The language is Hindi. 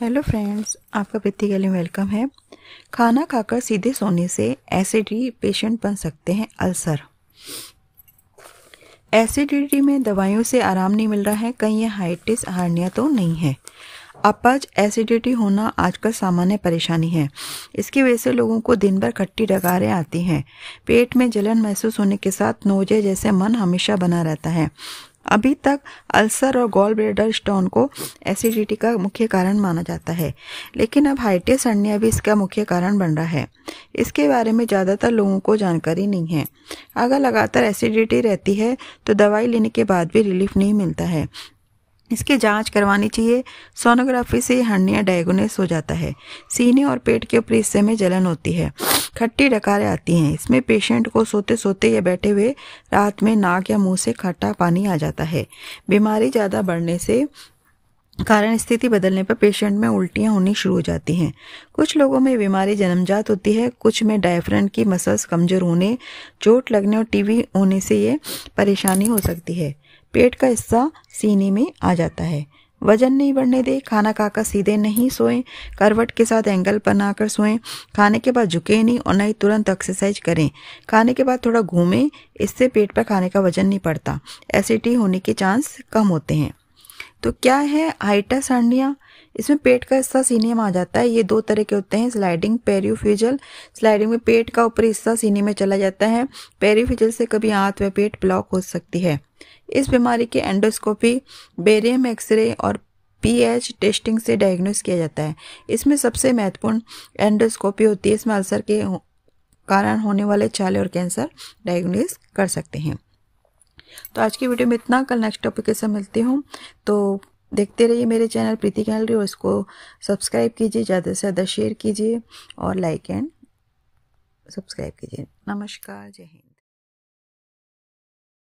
हेलो फ्रेंड्स आपका प्रति के लिए वेलकम है खाना खाकर सीधे सोने से एसिडिटी पेशेंट बन सकते हैं अल्सर एसिडिटी में दवाइयों से आराम नहीं मिल रहा है कहीं ये हाइटिस हार्निया तो नहीं है अपच एसिडिटी होना आजकल सामान्य परेशानी है इसकी वजह से लोगों को दिन भर खट्टी डकारें आती हैं पेट में जलन महसूस होने के साथ नोजे जैसे मन हमेशा बना रहता है अभी तक अल्सर और गोल ब्रेडर स्टोन को एसिडिटी का मुख्य कारण माना जाता है लेकिन अब हाइटिस अन्य भी इसका मुख्य कारण बन रहा है इसके बारे में ज़्यादातर लोगों को जानकारी नहीं है अगर लगातार एसिडिटी रहती है तो दवाई लेने के बाद भी रिलीफ नहीं मिलता है इसकी जांच करवानी चाहिए सोनोग्राफी से हर्निया डायगोनेस हो जाता है सीने और पेट के ऊपरी हिस्से में जलन होती है खट्टी डकारें आती हैं इसमें पेशेंट को सोते सोते या बैठे हुए रात में नाक या मुंह से खट्टा पानी आ जाता है बीमारी ज़्यादा बढ़ने से कारण स्थिति बदलने पर पेशेंट में उल्टियां होनी शुरू हो जाती हैं कुछ लोगों में बीमारी जन्मजात होती है कुछ में डायफ्रन की मसल्स कमजोर होने चोट लगने और टीवी होने से ये परेशानी हो सकती है पेट का हिस्सा सीने में आ जाता है वजन नहीं बढ़ने दें खाना खाकर सीधे नहीं सोएं करवट के साथ एंगल बनाकर सोएं खाने के बाद झुके नहीं और नहीं तुरंत एक्सरसाइज करें खाने के बाद थोड़ा घूमें इससे पेट पर खाने का वजन नहीं पड़ता एसिडिटी होने के चांस कम होते हैं तो क्या है हाइटस हंडिया इसमें पेट का हिस्सा सीने में आ जाता है ये दो तरह के होते हैं स्लाइडिंग पेरियोफ्यूजल स्लाइडिंग में पेट का ऊपरी हिस्सा सीने में चला जाता है पेरियोफ्यूजल से कभी आंत व पेट ब्लॉक हो सकती है इस बीमारी की एंडोस्कोपी बेरियम एक्सरे और पीएच टेस्टिंग से डायग्नोस किया जाता है इसमें सबसे महत्वपूर्ण एंडोस्कोपी होती है इसमें अल्सर के कारण होने वाले छाले और कैंसर डायग्नोस कर सकते हैं तो आज की वीडियो में इतना कल नेक्स्ट टॉपिक के साथ मिलती हूँ तो देखते रहिए मेरे चैनल प्रीति गैलरी और इसको सब्सक्राइब कीजिए ज़्यादा से ज़्यादा शेयर कीजिए और लाइक एंड सब्सक्राइब कीजिए नमस्कार जय हिंद